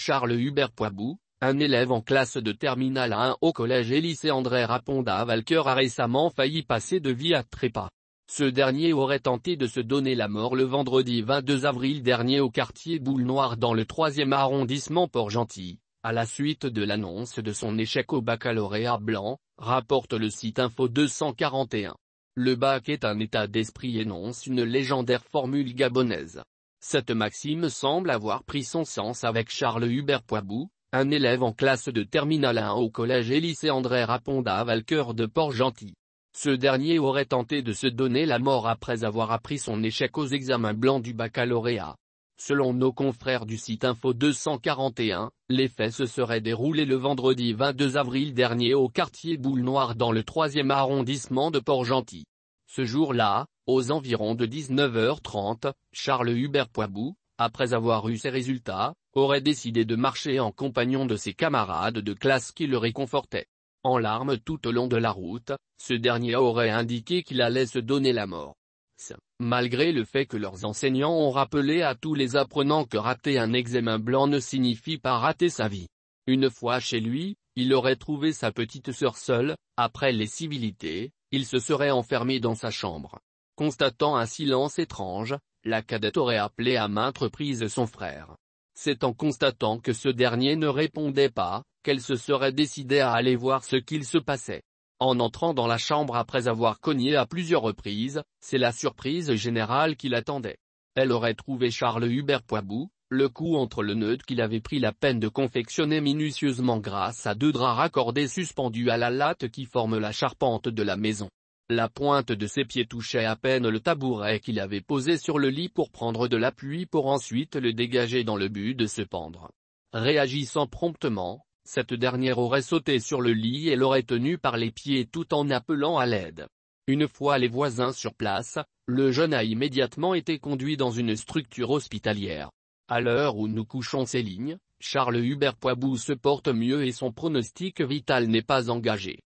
Charles Hubert Poibou, un élève en classe de terminale à 1 au collège et lycée André Raponda à a récemment failli passer de vie à trépas. Ce dernier aurait tenté de se donner la mort le vendredi 22 avril dernier au quartier Boule Noire dans le 3e arrondissement Port-Gentil, à la suite de l'annonce de son échec au baccalauréat blanc, rapporte le site Info 241. Le bac est un état d'esprit énonce une légendaire formule gabonaise. Cette maxime semble avoir pris son sens avec Charles Hubert Poibou, un élève en classe de terminale 1 au collège et lycée André Raponda à Valcoeur de Port-Gentil. Ce dernier aurait tenté de se donner la mort après avoir appris son échec aux examens blancs du baccalauréat. Selon nos confrères du site Info 241, les faits se seraient déroulés le vendredi 22 avril dernier au quartier Boule Noire dans le 3e arrondissement de Port-Gentil. Ce jour-là, aux environs de 19h30, Charles Hubert Poibou, après avoir eu ses résultats, aurait décidé de marcher en compagnon de ses camarades de classe qui le réconfortaient. En larmes tout au long de la route, ce dernier aurait indiqué qu'il allait se donner la mort. Malgré le fait que leurs enseignants ont rappelé à tous les apprenants que rater un examen blanc ne signifie pas rater sa vie. Une fois chez lui, il aurait trouvé sa petite sœur seule, après les civilités, il se serait enfermé dans sa chambre. Constatant un silence étrange, la cadette aurait appelé à maintes reprises son frère. C'est en constatant que ce dernier ne répondait pas, qu'elle se serait décidée à aller voir ce qu'il se passait. En entrant dans la chambre après avoir cogné à plusieurs reprises, c'est la surprise générale qui l'attendait. Elle aurait trouvé Charles Hubert Poibou, le coup entre le nœud qu'il avait pris la peine de confectionner minutieusement grâce à deux draps raccordés suspendus à la latte qui forme la charpente de la maison. La pointe de ses pieds touchait à peine le tabouret qu'il avait posé sur le lit pour prendre de l'appui pour ensuite le dégager dans le but de se pendre. Réagissant promptement, cette dernière aurait sauté sur le lit et l'aurait tenu par les pieds tout en appelant à l'aide. Une fois les voisins sur place, le jeune a immédiatement été conduit dans une structure hospitalière. À l'heure où nous couchons ces lignes, Charles Hubert Poibou se porte mieux et son pronostic vital n'est pas engagé.